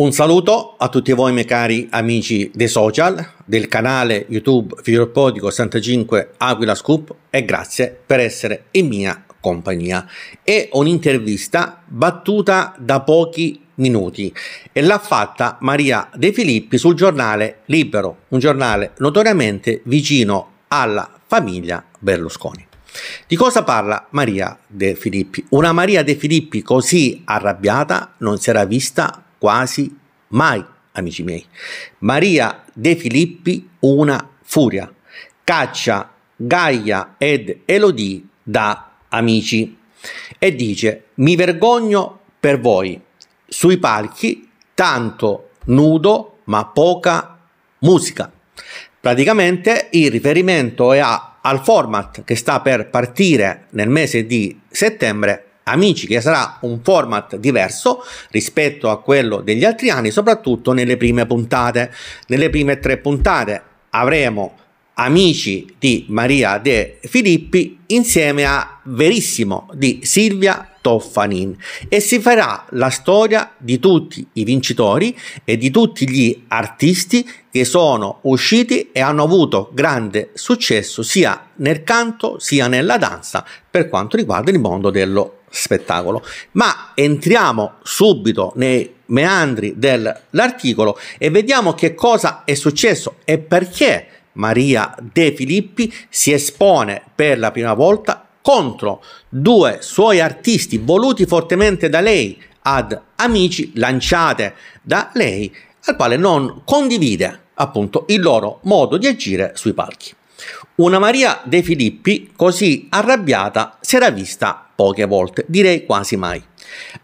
Un saluto a tutti voi miei cari amici dei social, del canale YouTube Filiopodico 65 Aquila Scoop e grazie per essere in mia compagnia. È un'intervista battuta da pochi minuti e l'ha fatta Maria De Filippi sul giornale Libero, un giornale notoriamente vicino alla famiglia Berlusconi. Di cosa parla Maria De Filippi? Una Maria De Filippi così arrabbiata non si era vista quasi mai, amici miei. Maria De Filippi, una furia. Caccia Gaia ed Elodie da amici e dice: Mi vergogno per voi sui palchi, tanto nudo ma poca musica. Praticamente il riferimento è a, al format che sta per partire nel mese di settembre Amici, che sarà un format diverso rispetto a quello degli altri anni, soprattutto nelle prime puntate. Nelle prime tre puntate avremo amici di Maria De Filippi insieme a Verissimo di Silvia Stoffanin e si farà la storia di tutti i vincitori e di tutti gli artisti che sono usciti e hanno avuto grande successo sia nel canto sia nella danza per quanto riguarda il mondo dello spettacolo. Ma entriamo subito nei meandri dell'articolo e vediamo che cosa è successo e perché Maria De Filippi si espone per la prima volta contro due suoi artisti voluti fortemente da lei ad amici lanciate da lei al quale non condivide appunto il loro modo di agire sui palchi. Una Maria De Filippi così arrabbiata si era vista poche volte, direi quasi mai.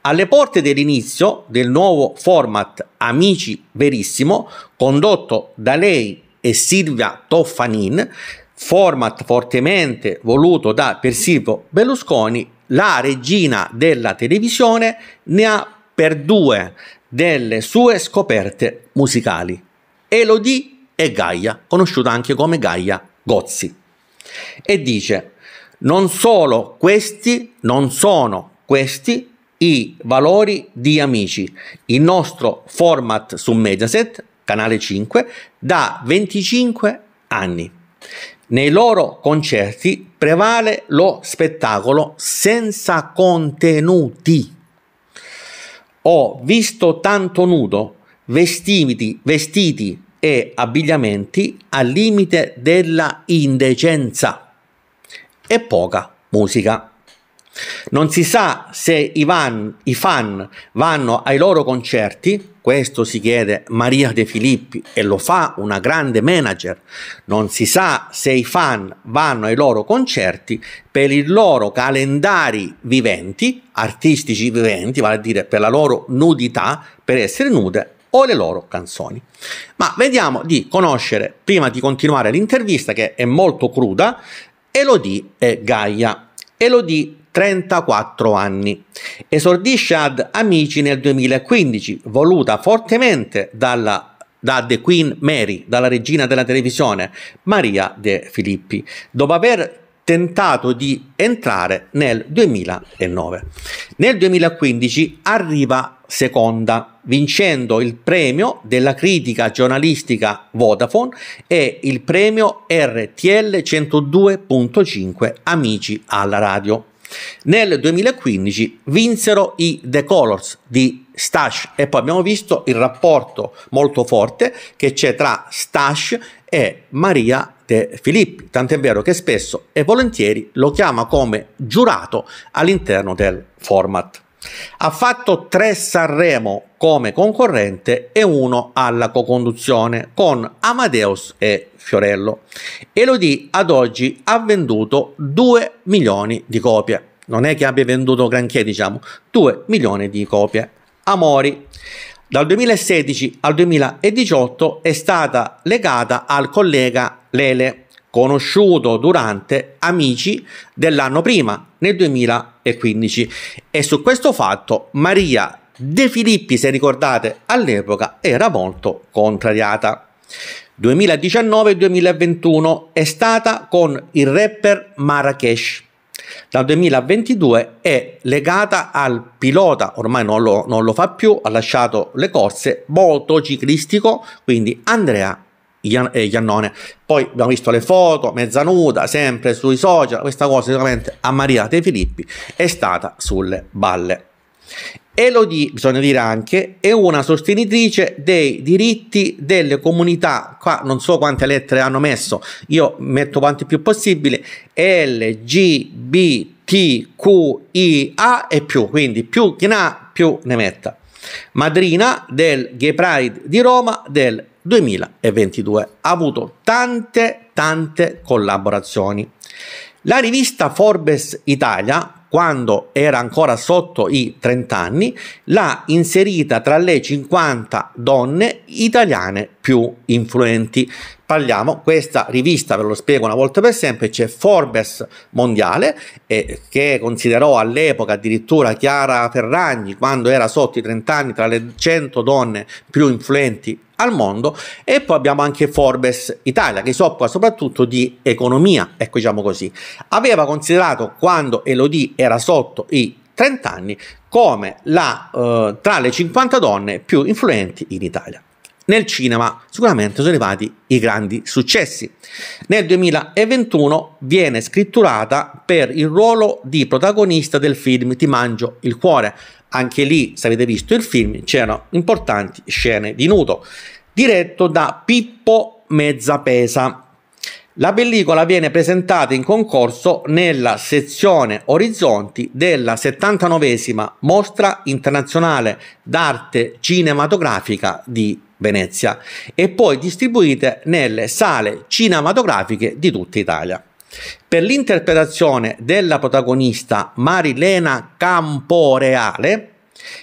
Alle porte dell'inizio del nuovo format Amici Verissimo, condotto da lei e Silvia Toffanin, format fortemente voluto da Persilvo Berlusconi, la regina della televisione ne ha per due delle sue scoperte musicali, Elodie e Gaia, conosciuta anche come Gaia Gozzi. E dice, non solo questi, non sono questi i valori di Amici, il nostro format su Mediaset, canale 5, da 25 anni. Nei loro concerti prevale lo spettacolo senza contenuti. Ho visto tanto nudo, vestiti, vestiti e abbigliamenti al limite della indecenza e poca musica. Non si sa se i, van, i fan vanno ai loro concerti, questo si chiede Maria De Filippi e lo fa una grande manager. Non si sa se i fan vanno ai loro concerti per i loro calendari viventi, artistici viventi, vale a dire per la loro nudità, per essere nude o le loro canzoni. Ma vediamo di conoscere, prima di continuare l'intervista che è molto cruda, Elodie e Gaia. Elodie 34 anni. Esordisce ad Amici nel 2015, voluta fortemente dalla da The Queen Mary, dalla regina della televisione, Maria De Filippi, dopo aver tentato di entrare nel 2009. Nel 2015 arriva seconda, vincendo il premio della critica giornalistica Vodafone e il premio RTL 102.5 Amici alla radio. Nel 2015 vinsero i The Colors di Stash e poi abbiamo visto il rapporto molto forte che c'è tra Stash e Maria De Filippi, tant'è vero che spesso e volentieri lo chiama come giurato all'interno del format. Ha fatto tre Sanremo come concorrente e uno alla co-conduzione con Amadeus e Fiorello. Elodie ad oggi ha venduto 2 milioni di copie. Non è che abbia venduto granché, diciamo, 2 milioni di copie. Amori. Dal 2016 al 2018 è stata legata al collega Lele conosciuto durante Amici dell'anno prima, nel 2015. E su questo fatto Maria De Filippi, se ricordate, all'epoca era molto contrariata. 2019-2021 è stata con il rapper Marrakesh. Dal 2022 è legata al pilota, ormai non lo, non lo fa più, ha lasciato le corse, motociclistico, quindi Andrea Ian, eh, Iannone. Poi abbiamo visto le foto, mezzanuda, sempre sui social, questa cosa sicuramente a Maria De Filippi è stata sulle balle. Elodie, bisogna dire anche, è una sostenitrice dei diritti delle comunità, qua non so quante lettere hanno messo, io metto quante più possibile, LGBTQIA e più, quindi più chi ne ha più ne metta. Madrina del Gay Pride di Roma del 2022. Ha avuto tante, tante collaborazioni. La rivista Forbes Italia, quando era ancora sotto i 30 anni, l'ha inserita tra le 50 donne italiane più influenti. Parliamo, questa rivista, ve lo spiego una volta per sempre, c'è Forbes Mondiale, eh, che considerò all'epoca addirittura Chiara Ferragni, quando era sotto i 30 anni, tra le 100 donne più influenti al mondo e poi abbiamo anche Forbes Italia che si occupa soprattutto di economia, ecco diciamo così. Aveva considerato quando Elodie era sotto i 30 anni come la, eh, tra le 50 donne più influenti in Italia. Nel cinema sicuramente sono arrivati i grandi successi. Nel 2021 viene scritturata per il ruolo di protagonista del film Ti mangio il cuore. Anche lì, se avete visto il film, c'erano importanti scene di nudo. Diretto da Pippo Mezzapesa. La pellicola viene presentata in concorso nella sezione Orizzonti della 79 Mostra Internazionale d'Arte Cinematografica di Venezia e poi distribuite nelle sale cinematografiche di tutta Italia. Per l'interpretazione della protagonista Marilena Camporeale,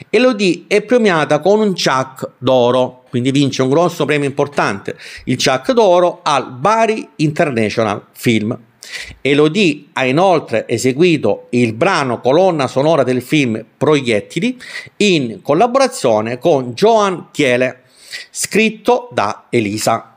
Elodie è premiata con un Chuck d'oro, quindi vince un grosso premio importante, il Chuck d'oro al Bari International Film. Elodie ha inoltre eseguito il brano colonna sonora del film Proiettili in collaborazione con Joan Chiele scritto da Elisa.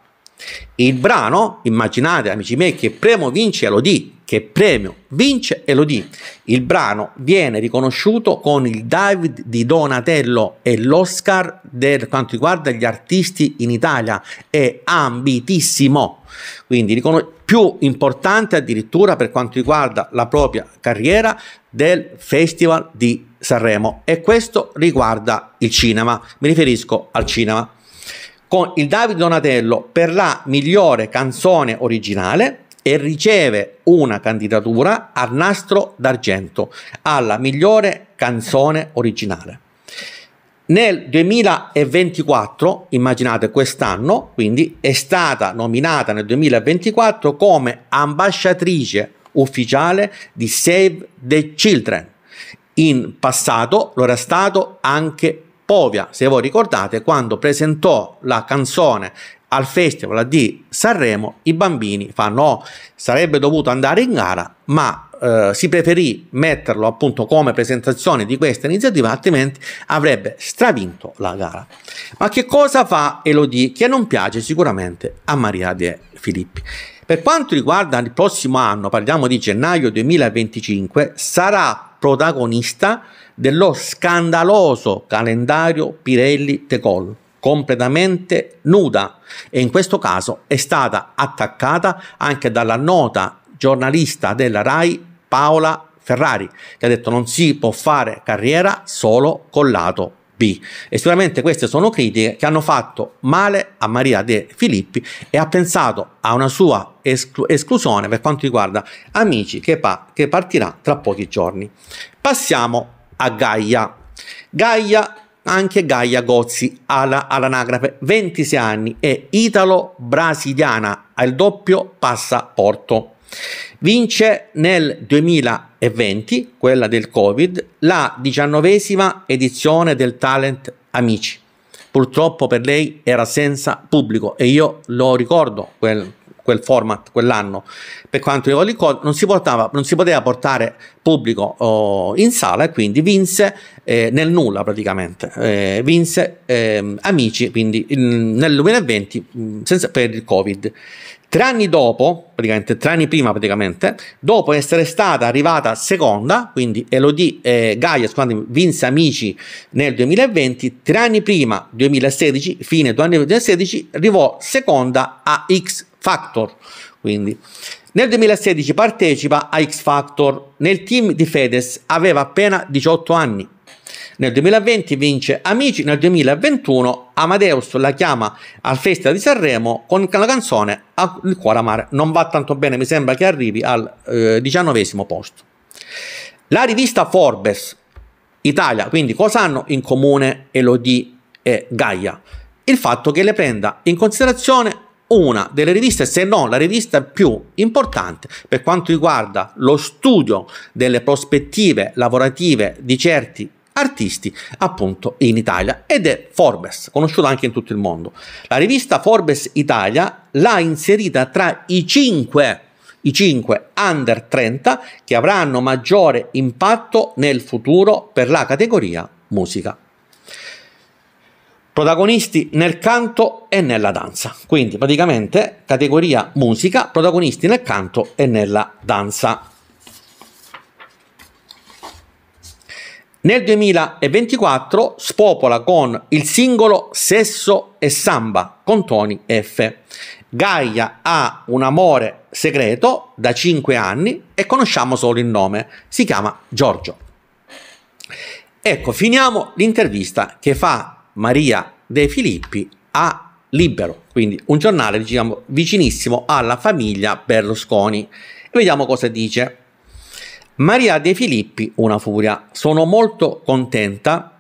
Il brano, immaginate amici miei, che premio vince Elodie, che premio vince Elodie. Il brano viene riconosciuto con il David di Donatello e l'Oscar per quanto riguarda gli artisti in Italia. È ambitissimo, quindi più importante addirittura per quanto riguarda la propria carriera del Festival di Sanremo. E questo riguarda il cinema, mi riferisco al cinema con il Davide Donatello per la migliore canzone originale e riceve una candidatura al nastro d'argento alla migliore canzone originale. Nel 2024, immaginate quest'anno, quindi è stata nominata nel 2024 come ambasciatrice ufficiale di Save the Children. In passato lo era stato anche Povia, se voi ricordate, quando presentò la canzone al festival di Sanremo, i bambini fanno oh, sarebbe dovuto andare in gara, ma eh, si preferì metterlo appunto come presentazione di questa iniziativa, altrimenti avrebbe stravinto la gara. Ma che cosa fa Elodie che non piace sicuramente a Maria De Filippi? Per quanto riguarda il prossimo anno, parliamo di gennaio 2025, sarà protagonista dello scandaloso calendario Pirelli-Tecol, completamente nuda e in questo caso è stata attaccata anche dalla nota giornalista della RAI Paola Ferrari, che ha detto non si può fare carriera solo col lato B. E sicuramente queste sono critiche che hanno fatto male a Maria De Filippi e ha pensato a una sua esclu- esclusione per quanto riguarda Amici che, pa- che partirà tra pochi giorni. Passiamo a Gaia. Gaia, anche Gaia Gozzi alla, all'anagrafe, 26 anni, è italo-brasiliana, ha il doppio passaporto. Vince nel 2020, quella del Covid, la diciannovesima edizione del Talent Amici. Purtroppo per lei era senza pubblico e io lo ricordo quel, quel format quell'anno per quanto riguarda il codice, non si, portava, non si poteva portare pubblico oh, in sala e quindi vinse eh, nel nulla praticamente, eh, vinse eh, Amici quindi in, nel 2020 mm, senza, per il Covid. Tre anni dopo, praticamente tre anni prima praticamente, dopo essere stata arrivata seconda, quindi Elodie eh, Gaia scusate, vinse Amici nel 2020, tre anni prima, 2016, fine 2016, arrivò seconda a X Factor. Quindi. Nel 2016 partecipa a X Factor, nel team di Fedez aveva appena 18 anni. Nel 2020 vince Amici, nel 2021 Amadeus la chiama al Festival di Sanremo con la canzone Il cuore amare. Non va tanto bene, mi sembra che arrivi al eh, diciannovesimo posto. La rivista Forbes Italia, quindi cosa hanno in comune Elodie e Gaia? Il fatto che le prenda in considerazione una delle riviste, se non la rivista più importante per quanto riguarda lo studio delle prospettive lavorative di certi artisti appunto in Italia ed è Forbes, conosciuta anche in tutto il mondo. La rivista Forbes Italia l'ha inserita tra i 5 i 5 under 30 che avranno maggiore impatto nel futuro per la categoria musica protagonisti nel canto e nella danza. Quindi praticamente categoria musica, protagonisti nel canto e nella danza. Nel 2024 spopola con il singolo Sesso e Samba con Tony F. Gaia ha un amore segreto da 5 anni e conosciamo solo il nome. Si chiama Giorgio. Ecco, finiamo l'intervista che fa Maria De Filippi a Libero, quindi un giornale diciamo, vicinissimo alla famiglia Berlusconi. vediamo cosa dice. Maria De Filippi, una furia. Sono molto contenta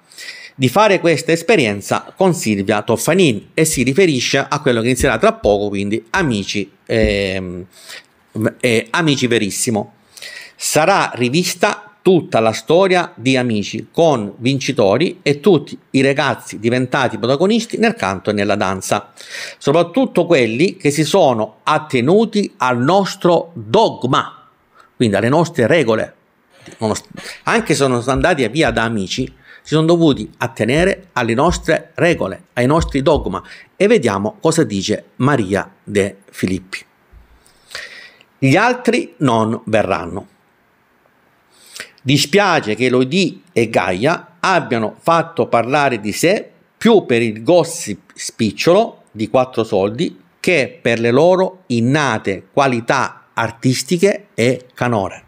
di fare questa esperienza con Silvia Toffanin e si riferisce a quello che inizierà tra poco, quindi Amici, eh, eh, Amici Verissimo. Sarà rivista tutta la storia di Amici con vincitori e tutti i ragazzi diventati protagonisti nel canto e nella danza, soprattutto quelli che si sono attenuti al nostro dogma, quindi alle nostre regole. Anche se sono andati via da Amici, si sono dovuti attenere alle nostre regole, ai nostri dogma e vediamo cosa dice Maria De Filippi. Gli altri non verranno. Dispiace che Lodi e Gaia abbiano fatto parlare di sé più per il gossip spicciolo di quattro soldi che per le loro innate qualità artistiche e canore.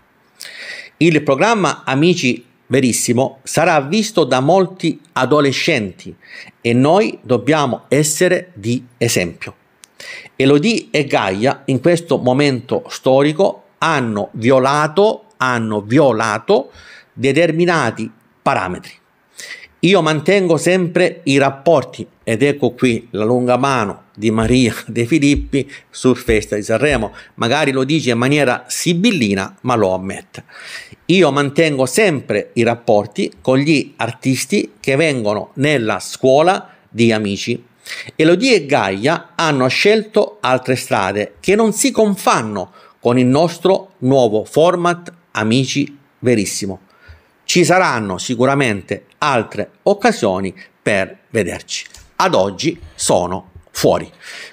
Il programma Amici Verissimo sarà visto da molti adolescenti e noi dobbiamo essere di esempio. Elodie e Gaia in questo momento storico hanno violato hanno violato determinati parametri. Io mantengo sempre i rapporti ed ecco qui la lunga mano di Maria De Filippi sul Festa di Sanremo, magari lo dice in maniera sibillina ma lo ammette. Io mantengo sempre i rapporti con gli artisti che vengono nella scuola di amici. Elodie e Gaia hanno scelto altre strade che non si confanno con il nostro nuovo format amici verissimo. Ci saranno sicuramente altre occasioni per vederci. Ad oggi sono fuori.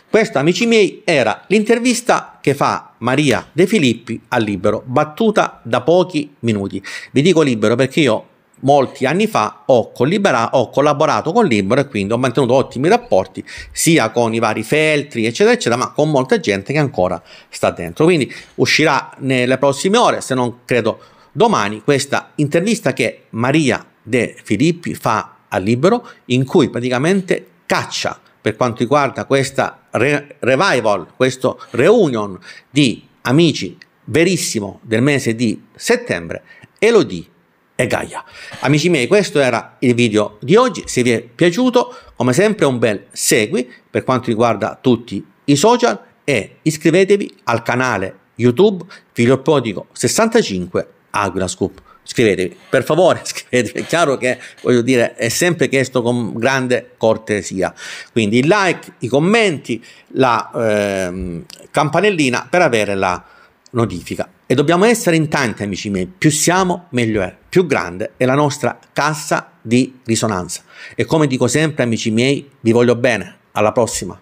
Questa, amici miei, era l'intervista che fa Maria De Filippi a Libero, battuta da pochi minuti. Vi dico libero perché io molti anni fa ho, collabora- ho collaborato con Libero e quindi ho mantenuto ottimi rapporti sia con i vari feltri, eccetera, eccetera, ma con molta gente che ancora sta dentro. Quindi uscirà nelle prossime ore, se non credo domani, questa intervista che Maria De Filippi fa a Libero, in cui praticamente caccia per quanto riguarda questa re- revival, questo reunion di amici verissimo del mese di settembre, Elodie e Gaia. Amici miei, questo era il video di oggi. Se vi è piaciuto, come sempre, un bel segui per quanto riguarda tutti i social e iscrivetevi al canale YouTube Filiopodico 65 Aquila Scoop. Scrivetevi, per favore, scrivetevi, è chiaro che voglio dire, è sempre chiesto con grande cortesia. Quindi il like, i commenti, la eh, campanellina per avere la notifica. E dobbiamo essere in tanti, amici miei, più siamo meglio è, più grande è la nostra cassa di risonanza. E come dico sempre, amici miei, vi voglio bene, alla prossima.